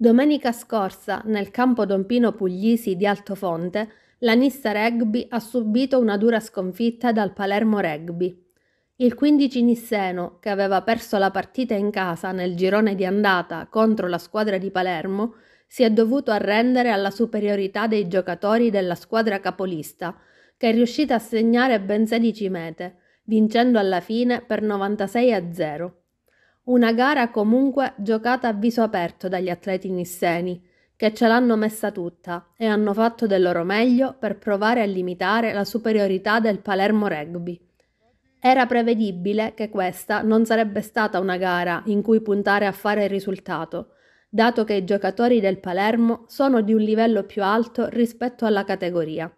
Domenica scorsa, nel campo Don Pino Puglisi di Altofonte, la Nissa Rugby ha subito una dura sconfitta dal Palermo Rugby. Il 15 Nisseno, che aveva perso la partita in casa nel girone di andata contro la squadra di Palermo, si è dovuto arrendere alla superiorità dei giocatori della squadra capolista, che è riuscita a segnare ben 16 mete, vincendo alla fine per 96 a 0. Una gara comunque giocata a viso aperto dagli atleti nisseni, che ce l'hanno messa tutta e hanno fatto del loro meglio per provare a limitare la superiorità del Palermo Rugby. Era prevedibile che questa non sarebbe stata una gara in cui puntare a fare il risultato, dato che i giocatori del Palermo sono di un livello più alto rispetto alla categoria.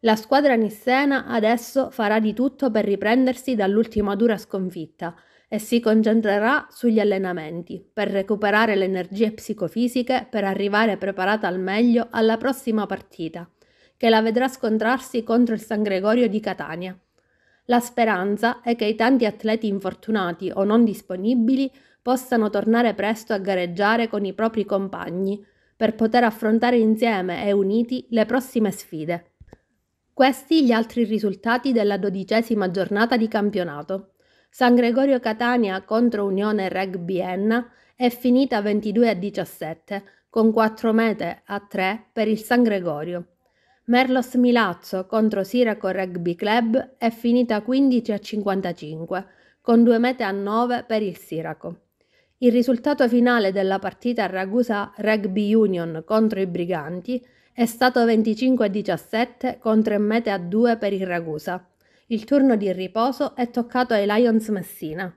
La squadra nissena adesso farà di tutto per riprendersi dall'ultima dura sconfitta e si concentrerà sugli allenamenti per recuperare le energie psicofisiche per arrivare preparata al meglio alla prossima partita, che la vedrà scontrarsi contro il San Gregorio di Catania. La speranza è che i tanti atleti infortunati o non disponibili possano tornare presto a gareggiare con i propri compagni per poter affrontare insieme e uniti le prossime sfide. Questi gli altri risultati della dodicesima giornata di campionato. San Gregorio Catania contro Unione Rugby Enna è finita 22 a 17 con 4 mete a 3 per il San Gregorio. Merlos Milazzo contro Siraco Rugby Club è finita 15 a 55 con 2 mete a 9 per il Siraco. Il risultato finale della partita Ragusa Rugby Union contro i Briganti è stato 25 a 17 con 3 mete a 2 per il Ragusa. Il turno di riposo è toccato ai Lions Messina.